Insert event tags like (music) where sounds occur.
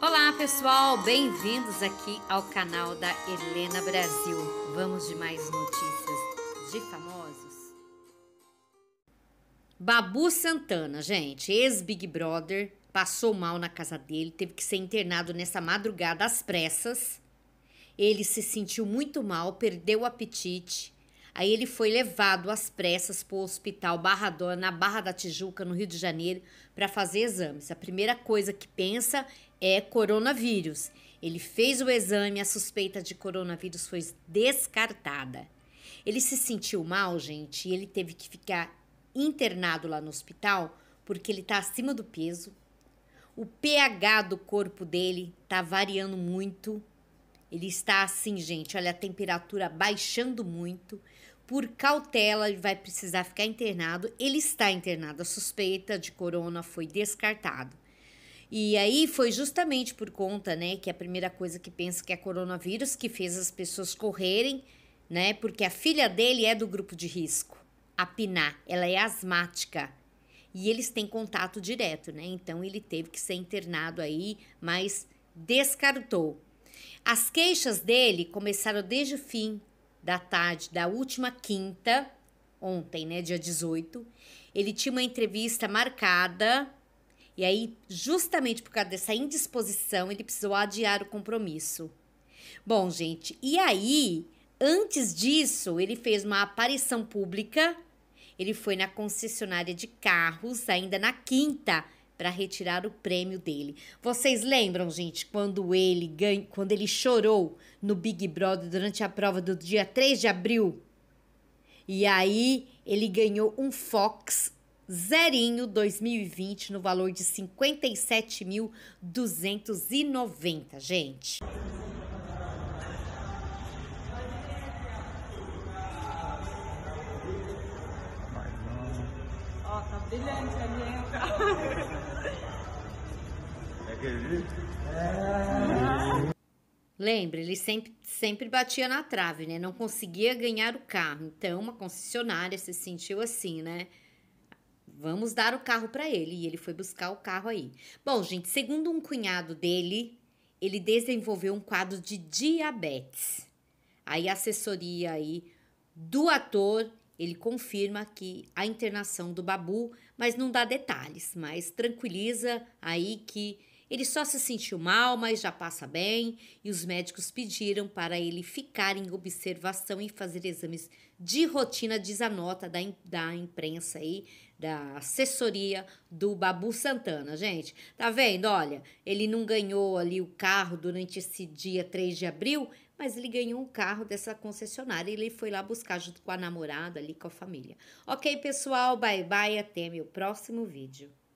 Olá pessoal, bem-vindos aqui ao canal da Helena Brasil. Vamos de mais notícias de famosos. Babu Santana, gente, ex-Big Brother, passou mal na casa dele, teve que ser internado nessa madrugada às pressas. Ele se sentiu muito mal, perdeu o apetite, Aí ele foi levado às pressas para o Hospital Barra Barrador, na Barra da Tijuca, no Rio de Janeiro, para fazer exames. A primeira coisa que pensa é coronavírus. Ele fez o exame, a suspeita de coronavírus foi descartada. Ele se sentiu mal, gente, e ele teve que ficar internado lá no hospital porque ele está acima do peso. O pH do corpo dele está variando muito ele está assim, gente, olha a temperatura baixando muito. Por cautela, ele vai precisar ficar internado. Ele está internado. A suspeita de corona foi descartada. E aí foi justamente por conta, né, que é a primeira coisa que pensa que é coronavírus que fez as pessoas correrem, né, porque a filha dele é do grupo de risco, a Piná, ela é asmática. E eles têm contato direto, né? Então ele teve que ser internado aí, mas descartou as queixas dele começaram desde o fim da tarde da última quinta, ontem, né, dia 18. Ele tinha uma entrevista marcada e aí, justamente por causa dessa indisposição, ele precisou adiar o compromisso. Bom, gente, e aí, antes disso, ele fez uma aparição pública. Ele foi na concessionária de carros ainda na quinta para retirar o prêmio dele. Vocês lembram, gente, quando ele ganha, quando ele chorou no Big Brother durante a prova do dia 3 de abril? E aí ele ganhou um Fox Zerinho 2020 no valor de 57.290, gente. oh, tá brilhante ali, (laughs) Lembra, ele sempre, sempre batia na trave, né? Não conseguia ganhar o carro. Então, uma concessionária se sentiu assim, né? Vamos dar o carro para ele. E ele foi buscar o carro aí. Bom, gente, segundo um cunhado dele, ele desenvolveu um quadro de diabetes. Aí, a assessoria aí do ator, ele confirma que a internação do Babu, mas não dá detalhes, mas tranquiliza aí que ele só se sentiu mal, mas já passa bem, e os médicos pediram para ele ficar em observação e fazer exames de rotina, diz a nota da, da imprensa aí, da assessoria do Babu Santana, gente. Tá vendo? Olha, ele não ganhou ali o carro durante esse dia 3 de abril, mas ele ganhou um carro dessa concessionária e ele foi lá buscar junto com a namorada ali, com a família. Ok, pessoal, bye bye, até meu próximo vídeo.